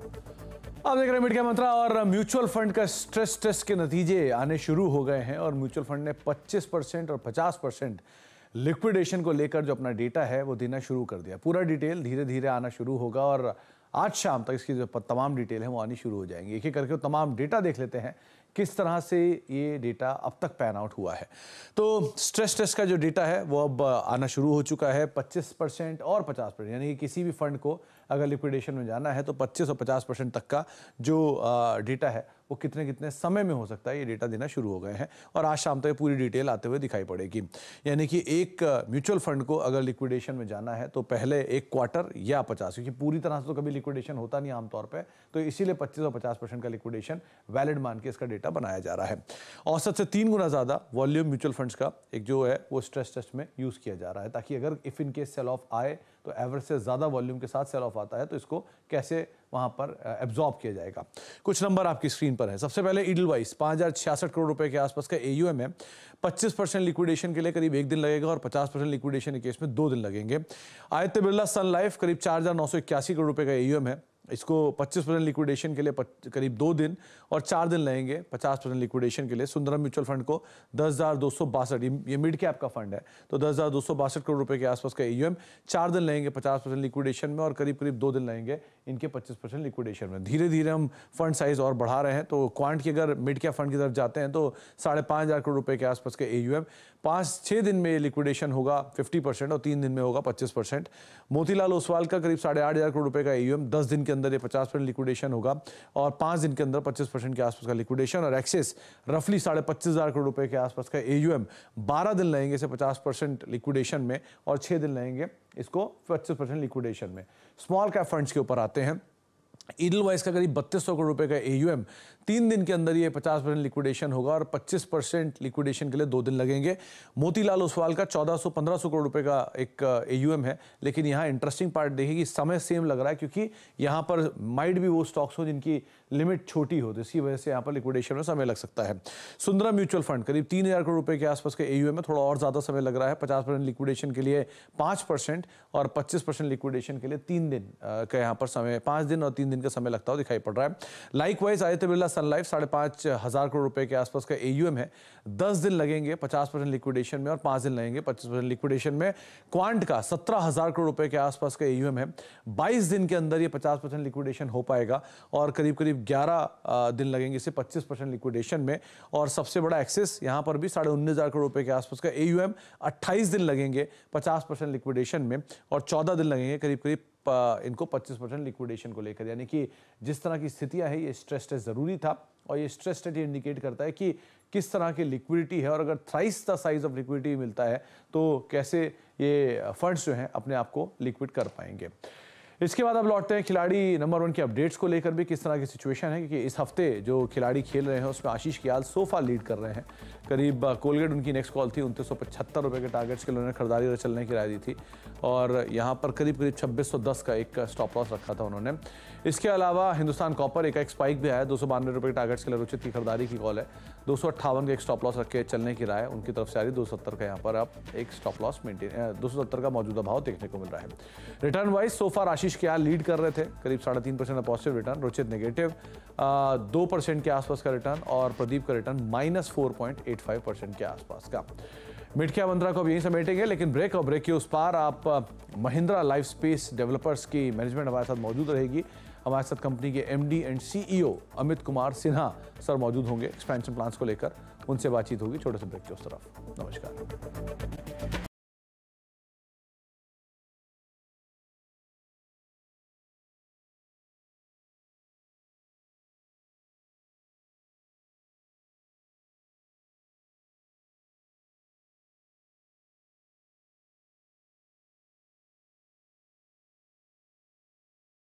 आप देख रहे हैं मीडिया मंत्रा और म्यूचुअल फंड का स्ट्रेस टेस्ट के नतीजे आने शुरू हो गए हैं और म्यूचुअल फंड ने 25 परसेंट और 50 परसेंट लिक्विडेशन को लेकर जो अपना डेटा है वो देना शुरू कर दिया पूरा डिटेल धीरे धीरे आना शुरू होगा और आज शाम तक इसकी जो तमाम डिटेल है वो आनी शुरू हो जाएंगी एक एक करके तमाम डेटा देख लेते हैं किस तरह से ये डेटा अब तक पैन आउट हुआ है तो स्ट्रेस टेस्ट का जो डेटा है वो अब आना शुरू हो चुका है 25 परसेंट और 50 परसेंट यानी कि किसी भी फंड को अगर लिक्विडेशन में जाना है तो 25 और 50 परसेंट तक का जो डेटा है वो कितने कितने समय में हो सकता है ये डेटा देना शुरू हो गए हैं और आज शाम तक तो पूरी डिटेल आते हुए दिखाई पड़ेगी यानी कि एक म्यूचुअल फंड को अगर लिक्विडेशन में जाना है तो पहले एक क्वार्टर या पचास क्योंकि पूरी तरह से तो कभी लिक्विडेशन होता नहीं आमतौर पर तो इसीलिए पच्चीस और पचास परसेंट का लिक्विडेशन वैलिड मान के इसका डेटा बनाया जा रहा है औसत से तीन गुना ज़्यादा वॉल्यूम म्यूचुअल फंड्स का एक जो है वो स्ट्रेस टेस्ट में यूज़ किया जा रहा है ताकि अगर इफ़ इनकेस सेल ऑफ आए तो एवरेज से ज़्यादा वॉल्यूम के साथ सेल ऑफ आता है तो इसको कैसे वहाँ पर एब्जॉर्ब किया जाएगा कुछ नंबर आपकी स्क्रीन पर है सबसे पहले ईडल वाइस करोड़ रुपए के आसपास का ए है पच्चीस परसेंट लिक्विडेशन के लिए करीब एक दिन लगेगा और पचास परसेंट लिक्विडेशन केस में दो दिन लगेंगे आयत बिरला सन लाइफ करीब चार करोड़ रुपए का ए है इसको 25 परसेंट लिक्विडेशन के लिए करीब दो दिन और चार दिन लगेंगे 50 परसेंट लिक्विडेशन के लिए सुंदरम म्यूचुअल फंड को दस हज़ार दो सौ बासठ ये मिड कैप का फंड है तो दस हज़ार दो सौ बासठ करोड़ रुपए के आसपास का एयूएम चार दिन लगेंगे 50 परसेंट लिक्विडेशन में और करीब करीब दो दिन लगेंगे इनके 25 परसेंट लिक्विडेशन में धीरे धीरे हम फंड साइज़ और बढ़ा रहे हैं तो क्वांट की अगर मिड कैप फंड की तरफ जाते हैं तो साढ़े पाँच हज़ार करोड़ रुपये के आसपास के ए यू एम पाँच छः दिन में लिक्विडेशन होगा फिफ्टी परसेंट और तीन दिन में होगा पच्चीस परसेंट मोतीलाल ओसवाल का करीब साढ़े आठ हज़ार करोड़ रुपये का एयूएम एम दस दिन के अंदर ये पचास परसेंट लिक्विडेशन होगा और पाँच दिन के अंदर पच्चीस परसेंट के आसपास का लिक्विडेशन और एक्सेस रफली साढ़े पच्चीस हज़ार करोड़ रुपए के आसपास का ए यू एम बारह दिन लगेंगे इसे पचास परसेंट लिक्विडेशन में और छः दिन लगेंगे इसको पच्चीस परसेंट लिक्विडेशन में स्मॉल कैप फंड्स के ऊपर आते हैं ईडल वाइज का करीब बत्तीस सौ करोड़ रुपए का ए तीन दिन के अंदर ये 50 परसेंट लिक्विडेशन होगा और 25 परसेंट लिक्विडेशन के लिए दो दिन लगेंगे मोतीलाल ओसवाल का 1400 1500 करोड़ रुपए का एक ए uh, है लेकिन यहाँ इंटरेस्टिंग पार्ट देखेगी समय सेम लग रहा है क्योंकि यहाँ पर माइड भी वो स्टॉक्स हो जिनकी लिमिट छोटी हो तो इसी वजह से यहाँ पर लिक्विडेशन में समय लग सकता है सुंदरा म्यूचुअल फंड करीब तीन हज़ार करोड़ रुपये के आसपास के ए में थोड़ा और ज़्यादा समय लग रहा है पचास परसेंट लिक्विडेशन के लिए पाँच परसेंट और पच्चीस परसेंट लिक्विडेशन के लिए तीन दिन uh, का यहाँ पर समय पाँच दिन और तीन दिन दिन का समय लगता हुआ दिखाई पड़ रहा है likewise Aditya Birla Sun Life साढ़े पाँच हज़ार करोड़ रुपए के आसपास का एयूएम है दस दिन लगेंगे पचास परसेंट लिक्विडेशन में और पाँच दिन लगेंगे पच्चीस परसेंट लिक्विडेशन में क्वांट का सत्रह हज़ार करोड़ रुपए के आसपास का एयूएम है बाईस दिन के अंदर ये पचास परसेंट लिक्विडेशन हो पाएगा और करीब करीब ग्यारह दिन लगेंगे इसे पच्चीस परसेंट लिक्विडेशन में और सबसे बड़ा एक्सेस यहाँ पर भी साढ़े उन्नीस हज़ार करोड़ रुपए के आसपास का एयूएम अट्ठाईस दिन लगेंगे पचास परसेंट लिक्विडेशन में और चौदह दिन लगेंगे करीब करीब इनको 25 परसेंट लिक्विडेशन को लेकर यानी कि जिस तरह की स्थितियां हैं ये स्ट्रेस टेस्ट ज़रूरी था और ये स्ट्रेस टेस्ट ये इंडिकेट करता है कि किस तरह की लिक्विडिटी है और अगर thrice the size of liquidity मिलता है तो कैसे ये फंड्स जो हैं अपने आप को लिक्विड कर पाएंगे इसके बाद अब लौटते हैं खिलाड़ी नंबर वन के अपडेट्स को लेकर भी किस तरह की सिचुएशन है क्योंकि इस हफ्ते जो खिलाड़ी खेल रहे हैं उसमें आशीष कियाल सोफा लीड कर रहे हैं करीब कोलगेट उनकी नेक्स्ट कॉल थी उनतीस सौ पचहत्तर के टारगेट्स के लिए उन्होंने खरीदारी चलने की राय दी थी और यहाँ पर करीब करीब छब्बीस सौ दस का एक स्टॉप लॉस रखा था उन्होंने इसके अलावा हिंदुस्तान कॉपर एक एक स्पाइक भी आया दो सौ बानवे के टारगेट्स के लिए रुचित की खरीदारी की कॉल है दो सौ अट्ठावन का एक स्टॉप लॉस रख के चलने की राय उनकी तरफ से आ रही दो सौ सत्तर का यहाँ पर आप एक स्टॉप लॉस मेंटेन दो सौ सत्तर का मौजूदा भाव देखने को मिल रहा है रिटर्न वाइज सोफा राशि नीतीश के लीड कर रहे थे करीब साढ़े तीन percent positive return Ruchit negative दो परसेंट के आसपास का रिटर्न और प्रदीप का return minus four point eight five percent के आसपास का मिठकिया मंत्रा को अब यहीं समेटेंगे लेकिन ब्रेक और ब्रेक के उस पार आप महिंद्रा लाइफ स्पेस डेवलपर्स की मैनेजमेंट हमारे साथ मौजूद रहेगी हमारे साथ कंपनी के MD and CEO Amit Kumar Sinha sir मौजूद होंगे एक्सपेंशन प्लान्स को लेकर उनसे बातचीत होगी छोटे से ब्रेक के उस तरफ नमस्कार